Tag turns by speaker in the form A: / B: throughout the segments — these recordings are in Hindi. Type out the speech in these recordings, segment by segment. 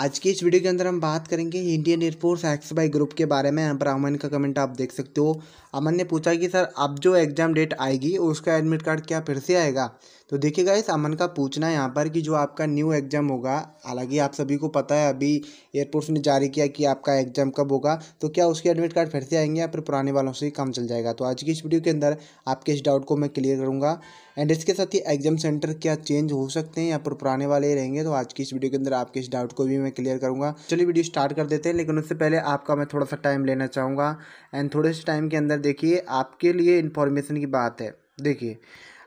A: आज की इस वीडियो के अंदर हम बात करेंगे Indian air force X Y group के बारे में यहाँ पर अमन का कमेंट आप देख सकते हो अमन ने पूछा कि सर अब जो एग्ज़ाम डेट आएगी उसका एडमिट कार्ड क्या फिर से आएगा तो देखिए इस अमन का पूछना है यहाँ पर कि जो आपका न्यू एग्ज़ाम होगा हालांकि आप सभी को पता है अभी एयरपोर्ट्स ने जारी किया कि आपका एग्ज़ाम कब होगा तो क्या उसके एडमिट कार्ड फिर से आएंगे या फिर पुराने वालों से ही काम चल जाएगा तो आज की इस वीडियो के अंदर आपके इस डाउट को मैं क्लियर करूँगा एंड इसके साथ ही एग्जाम सेंटर क्या चेंज हो सकते हैं या फिर पुराने वाले ही रहेंगे तो आज की इस वीडियो के अंदर आपके इस डाउट को भी मैं क्लियर करूँगा चलिए वीडियो स्टार्ट कर देते हैं लेकिन उससे पहले आपका मैं थोड़ा सा टाइम लेना चाहूँगा एंड थोड़े से टाइम के अंदर देखिए आपके लिए इन्फॉर्मेशन की बात है देखिए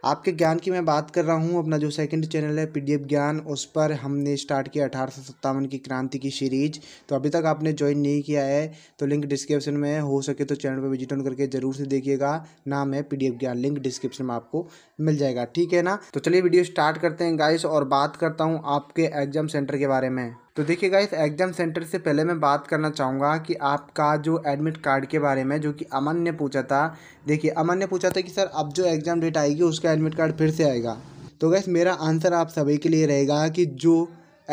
A: आपके ज्ञान की मैं बात कर रहा हूँ अपना जो सेकंड चैनल है पीडीएफ ज्ञान उस पर हमने स्टार्ट किया अठारह की क्रांति की सीरीज तो अभी तक आपने ज्वाइन नहीं किया है तो लिंक डिस्क्रिप्शन में हो सके तो चैनल पर विजिट ऑन करके जरूर से देखिएगा नाम है पी ज्ञान लिंक डिस्क्रिप्शन में आपको मिल जाएगा ठीक है ना तो चलिए वीडियो स्टार्ट करते हैं गाइस और बात करता हूँ आपके एग्जाम सेंटर के बारे में तो देखिए इस एग्ज़ाम सेंटर से पहले मैं बात करना चाहूँगा कि आपका जो एडमिट कार्ड के बारे में जो कि अमन ने पूछा था देखिए अमन ने पूछा था कि सर अब जो एग्ज़ाम डेट आएगी उसका एडमिट कार्ड फिर से आएगा तो गैस मेरा आंसर आप सभी के लिए रहेगा कि जो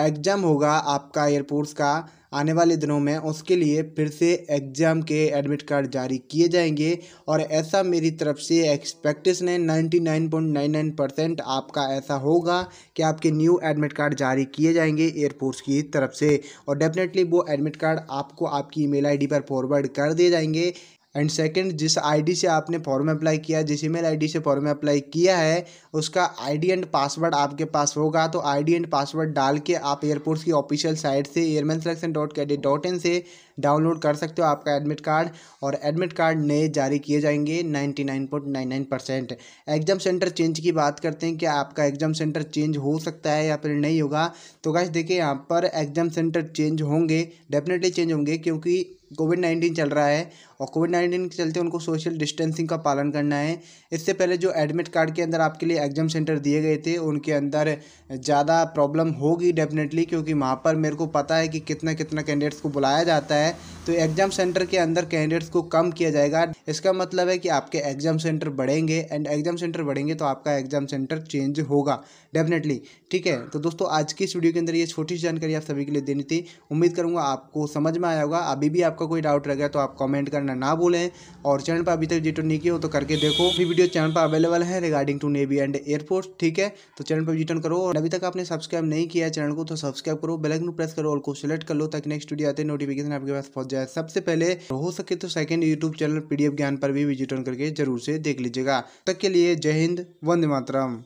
A: एग्ज़ाम होगा आपका एयरपोर्ट्स का आने वाले दिनों में उसके लिए फिर से एग्ज़ाम के एडमिट कार्ड जारी किए जाएंगे और ऐसा मेरी तरफ से एक्सपेक्टेशन है 99.99 परसेंट आपका ऐसा होगा कि आपके न्यू एडमिट कार्ड जारी किए जाएंगे एयरफोर्स की तरफ से और डेफिनेटली वो एडमिट कार्ड आपको आपकी ईमेल आईडी पर फॉरवर्ड कर दिए जाएंगे एंड सेकंड जिस आईडी से आपने फॉर्म अप्लाई किया जिस ईमेल आईडी से फॉर्म अप्लाई किया है उसका आईडी एंड पासवर्ड आपके पास होगा तो आईडी एंड पासवर्ड डाल के आप एयरपोर्ट्स की ऑफिशियल साइट से airman selection dot cadet dot in से डाउनलोड कर सकते हो आपका एडमिट कार्ड और एडमिट कार्ड नए जारी किए जाएंगे ninety nine point nine nine percent exam centre change की बात करते हैं कि आपका एग्जाम सेंटर चेंज हो सकता है या फिर नहीं होगा तो गाइस देखिए यहाँ पर एग्जाम सेंटर चेंज होंगे डेफिनेटली चेंज होंगे क्योंकि कोविड नाइन्टीन चल रहा है और कोविड नाइन्टीन के चलते उनको सोशल डिस्टेंसिंग का पालन करना है इससे पहले जो एडमिट कार्ड के अंदर आपके लिए एग्जाम सेंटर दिए गए थे उनके अंदर ज़्यादा प्रॉब्लम होगी डेफिनेटली क्योंकि वहाँ पर मेरे को पता है कि कितना कितना कैंडिडेट्स को बुलाया जाता है तो एग्ज़ाम सेंटर के अंदर कैंडिडेट्स को कम किया जाएगा इसका मतलब है कि आपके एग्ज़ाम सेंटर बढ़ेंगे एंड एग्ज़ाम सेंटर बढ़ेंगे तो आपका एग्ज़ाम सेंटर चेंज होगा डेफिनेटली ठीक है तो दोस्तों आज की इस वीडियो के अंदर ये छोटी सी जानकारी आप सभी के लिए देनी थी उम्मीद करूँगा आपको समझ में आया होगा अभी भी आपका आपका कोई डाउट रह गया तो आप कमेंट करना ना भूलें और चैनल पर अभी तक जिटो नहीं किया हो तो करके देखो भी वीडियो चैनल पर अवेलेबल है regarding to navy and air force ठीक है तो चैनल पर रिटर्न करो और अभी तक आपने सब्सक्राइब नहीं किया है चैनल को तो सब्सक्राइब करो बेलाइकन प्रेस करो और को सिलेक्ट कर लो ताकि नेक्स्ट वीडियो आते नोटिफिकेशन आपके पास पहुंच जाए सबसे पहले हो सके तो सेकंड यूट्यूब चैनल पीडीएफ ज्ञान पर भी विजिट करके जरूर से देख लीजिएगा तक के लिए जय हिंद वंदे मातरम